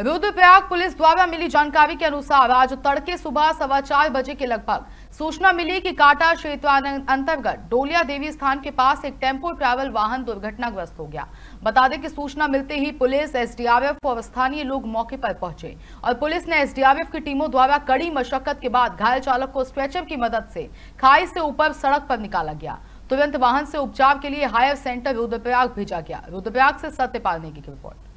Rudraprayag police द्वारा मिली जानकारी के अनुसार आज तड़के सुबह सवा चार बजे के लगभग सूचना मिली कि काटा क्षेत्र अंतर्गत डोलिया देवी स्थान के पास एक टेम्पो ट्रैवल वाहन दुर्घटनाग्रस्त हो गया बता दें कि सूचना मिलते ही पुलिस एसडीआरएफ और स्थानीय लोग मौके पर पहुंचे और पुलिस ने एसडीआरएफ की टीमों द्वारा कड़ी मशक्कत के बाद घायल चालक को स्ट्रेचर की मदद से खाई से ऊपर सड़क पर निकाला गया तुरंत वाहन से उपचार के लिए हायर सेंटर रुद्रप्रयाग भेजा गया रुद्रप्रयाग से सत्यपाल नेगी की रिपोर्ट